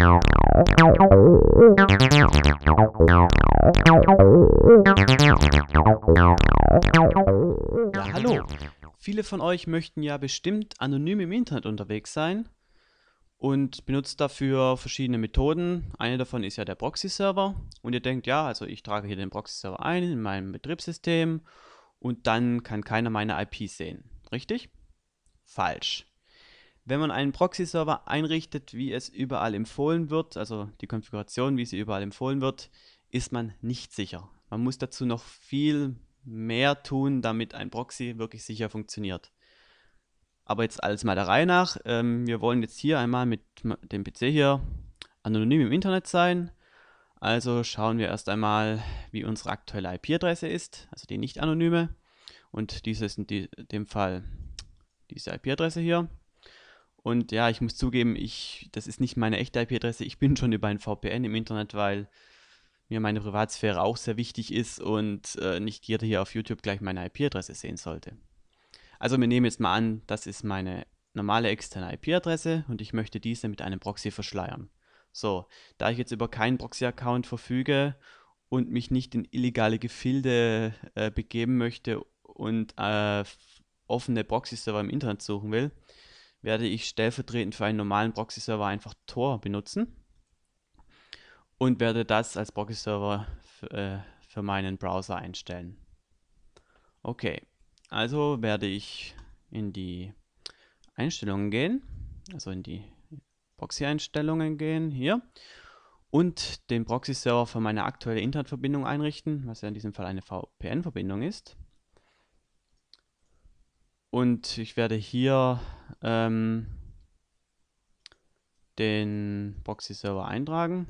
Ja, hallo. Viele von euch möchten ja bestimmt anonym im Internet unterwegs sein und benutzt dafür verschiedene Methoden. Eine davon ist ja der Proxy-Server. Und ihr denkt, ja, also ich trage hier den Proxy-Server ein in meinem Betriebssystem und dann kann keiner meine IP sehen. Richtig? Falsch. Wenn man einen Proxy-Server einrichtet, wie es überall empfohlen wird, also die Konfiguration, wie sie überall empfohlen wird, ist man nicht sicher. Man muss dazu noch viel mehr tun, damit ein Proxy wirklich sicher funktioniert. Aber jetzt alles mal der Reihe nach. Ähm, wir wollen jetzt hier einmal mit dem PC hier anonym im Internet sein. Also schauen wir erst einmal, wie unsere aktuelle IP-Adresse ist, also die nicht anonyme. Und diese ist in dem Fall diese IP-Adresse hier. Und ja, ich muss zugeben, ich, das ist nicht meine echte IP-Adresse. Ich bin schon über ein VPN im Internet, weil mir meine Privatsphäre auch sehr wichtig ist und äh, nicht jeder hier auf YouTube gleich meine IP-Adresse sehen sollte. Also wir nehmen jetzt mal an, das ist meine normale externe IP-Adresse und ich möchte diese mit einem Proxy verschleiern. So, da ich jetzt über keinen Proxy-Account verfüge und mich nicht in illegale Gefilde äh, begeben möchte und äh, offene Proxy-Server im Internet suchen will, werde ich stellvertretend für einen normalen Proxy-Server einfach Tor benutzen und werde das als Proxy-Server für, äh, für meinen Browser einstellen. Okay, also werde ich in die Einstellungen gehen, also in die Proxy-Einstellungen gehen, hier, und den Proxy-Server für meine aktuelle Internetverbindung einrichten, was ja in diesem Fall eine VPN-Verbindung ist. Und ich werde hier ähm, den Proxy-Server eintragen.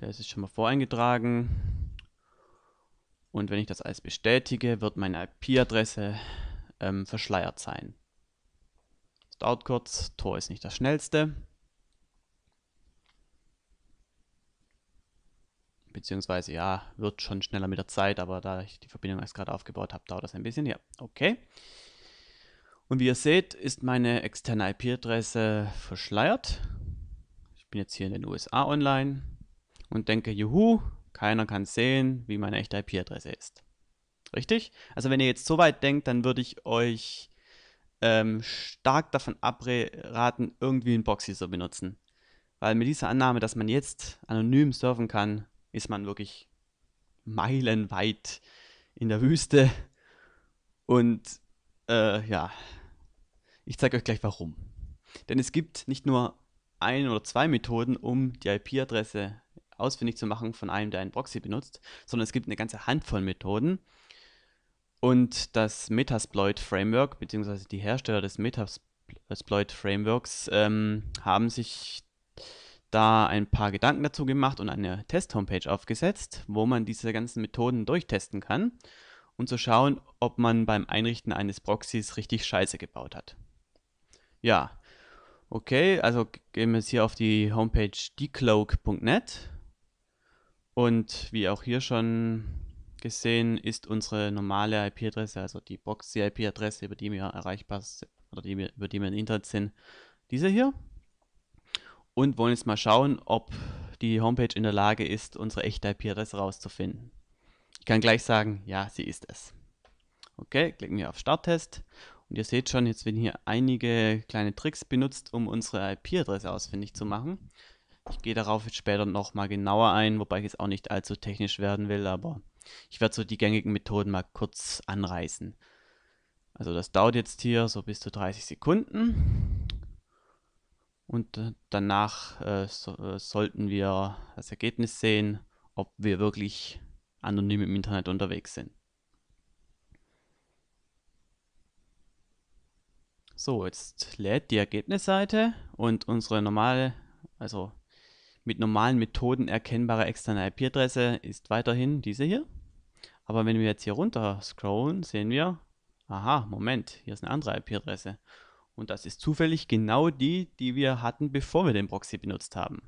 Der ist schon mal voreingetragen. Und wenn ich das alles bestätige, wird meine IP-Adresse ähm, verschleiert sein. Das dauert kurz, Tor ist nicht das schnellste. beziehungsweise ja, wird schon schneller mit der Zeit, aber da ich die Verbindung erst gerade aufgebaut habe, dauert das ein bisschen. Ja, okay. Und wie ihr seht, ist meine externe IP-Adresse verschleiert. Ich bin jetzt hier in den USA online und denke, juhu, keiner kann sehen, wie meine echte IP-Adresse ist. Richtig? Also wenn ihr jetzt so weit denkt, dann würde ich euch ähm, stark davon abraten, irgendwie einen Boxy zu benutzen. Weil mit dieser Annahme, dass man jetzt anonym surfen kann, ist man wirklich meilenweit in der Wüste. Und äh, ja, ich zeige euch gleich warum. Denn es gibt nicht nur ein oder zwei Methoden, um die IP-Adresse ausfindig zu machen von einem, der einen Proxy benutzt, sondern es gibt eine ganze Handvoll Methoden. Und das Metasploit Framework, beziehungsweise die Hersteller des Metasploit Frameworks, ähm, haben sich da ein paar Gedanken dazu gemacht und eine Test-Homepage aufgesetzt, wo man diese ganzen Methoden durchtesten kann, um zu schauen, ob man beim Einrichten eines Proxys richtig Scheiße gebaut hat. Ja, okay, also gehen wir jetzt hier auf die Homepage decloak.net und wie auch hier schon gesehen ist unsere normale IP-Adresse, also die Proxy-IP-Adresse, über die wir erreichbar sind oder die, über die wir im Internet sind, diese hier und wollen jetzt mal schauen, ob die Homepage in der Lage ist, unsere echte IP-Adresse rauszufinden. Ich kann gleich sagen, ja, sie ist es. Okay, klicken wir auf Starttest und ihr seht schon, jetzt werden hier einige kleine Tricks benutzt, um unsere IP-Adresse ausfindig zu machen. Ich gehe darauf jetzt später nochmal genauer ein, wobei ich jetzt auch nicht allzu technisch werden will, aber ich werde so die gängigen Methoden mal kurz anreißen. Also das dauert jetzt hier so bis zu 30 Sekunden. Und äh, danach äh, so, äh, sollten wir das Ergebnis sehen, ob wir wirklich anonym im Internet unterwegs sind. So, jetzt lädt die Ergebnisseite und unsere normale, also mit normalen Methoden erkennbare externe IP-Adresse ist weiterhin diese hier. Aber wenn wir jetzt hier runter scrollen, sehen wir, aha, Moment, hier ist eine andere IP-Adresse. Und das ist zufällig genau die, die wir hatten, bevor wir den Proxy benutzt haben.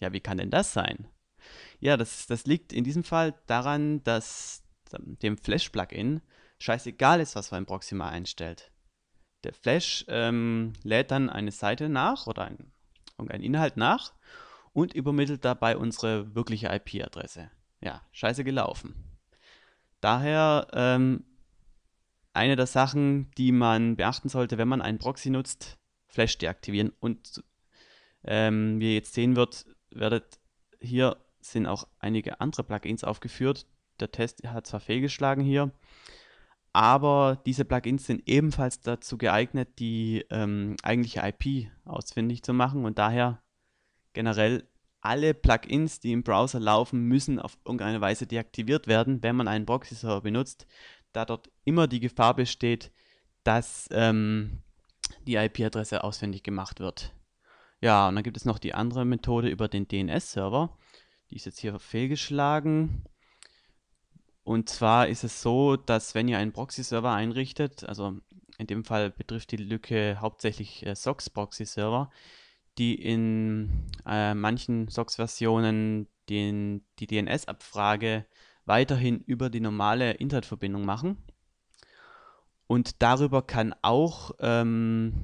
Ja, wie kann denn das sein? Ja, das, das liegt in diesem Fall daran, dass ähm, dem Flash-Plugin scheißegal ist, was man ein Proxy mal einstellt. Der Flash ähm, lädt dann eine Seite nach oder ein, irgendeinen Inhalt nach und übermittelt dabei unsere wirkliche IP-Adresse. Ja, scheiße gelaufen. Daher ähm, eine der Sachen, die man beachten sollte, wenn man einen Proxy nutzt, Flash deaktivieren. Und ähm, wie ihr jetzt sehen wird, werdet hier sind auch einige andere Plugins aufgeführt. Der Test hat zwar fehlgeschlagen hier, aber diese Plugins sind ebenfalls dazu geeignet, die ähm, eigentliche IP ausfindig zu machen und daher generell alle Plugins, die im Browser laufen, müssen auf irgendeine Weise deaktiviert werden, wenn man einen Proxy-Server benutzt da dort immer die Gefahr besteht, dass ähm, die IP-Adresse auswendig gemacht wird. Ja, und dann gibt es noch die andere Methode über den DNS-Server. Die ist jetzt hier fehlgeschlagen. Und zwar ist es so, dass wenn ihr einen Proxy-Server einrichtet, also in dem Fall betrifft die Lücke hauptsächlich äh, SOX-Proxy-Server, die in äh, manchen SOX-Versionen die DNS-Abfrage weiterhin über die normale Internetverbindung machen. Und darüber kann auch ähm,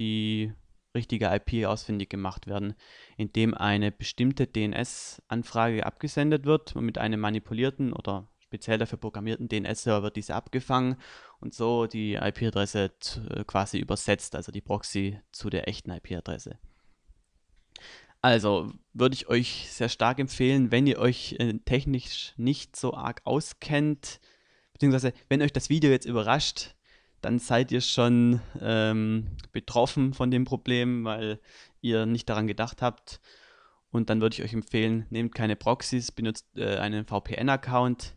die richtige IP ausfindig gemacht werden, indem eine bestimmte DNS-Anfrage abgesendet wird und mit einem manipulierten oder speziell dafür programmierten DNS-Server diese abgefangen und so die IP-Adresse äh, quasi übersetzt, also die Proxy zu der echten IP-Adresse. Also würde ich euch sehr stark empfehlen, wenn ihr euch äh, technisch nicht so arg auskennt, beziehungsweise wenn euch das Video jetzt überrascht, dann seid ihr schon ähm, betroffen von dem Problem, weil ihr nicht daran gedacht habt. Und dann würde ich euch empfehlen, nehmt keine Proxys, benutzt äh, einen VPN-Account.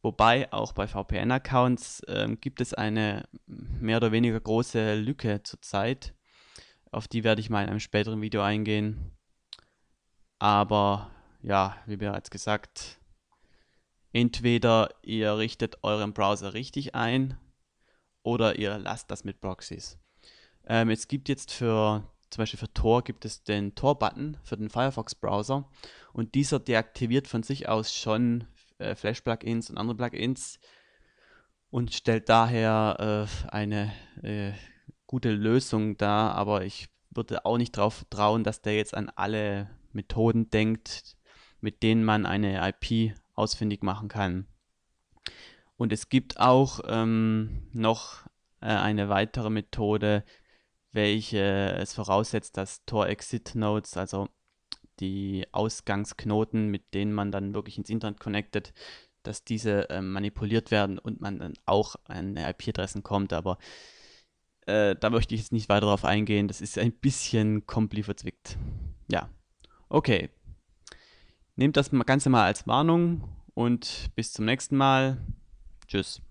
Wobei auch bei VPN-Accounts äh, gibt es eine mehr oder weniger große Lücke zurzeit. Auf die werde ich mal in einem späteren Video eingehen. Aber ja, wie bereits gesagt, entweder ihr richtet euren Browser richtig ein oder ihr lasst das mit Proxys. Ähm, es gibt jetzt für zum Beispiel für Tor gibt es den Tor-Button für den Firefox-Browser und dieser deaktiviert von sich aus schon äh, Flash-Plugins und andere Plugins und stellt daher äh, eine äh, gute Lösung dar, aber ich würde auch nicht darauf vertrauen, dass der jetzt an alle Methoden denkt, mit denen man eine IP ausfindig machen kann. Und es gibt auch ähm, noch äh, eine weitere Methode, welche es voraussetzt, dass Tor-Exit-Nodes, also die Ausgangsknoten, mit denen man dann wirklich ins Internet connectet, dass diese äh, manipuliert werden und man dann auch an IP-Adressen kommt. Aber äh, da möchte ich jetzt nicht weiter darauf eingehen. Das ist ein bisschen komplizierter verzwickt. Ja. Okay. Nehmt das Ganze mal als Warnung und bis zum nächsten Mal. Tschüss.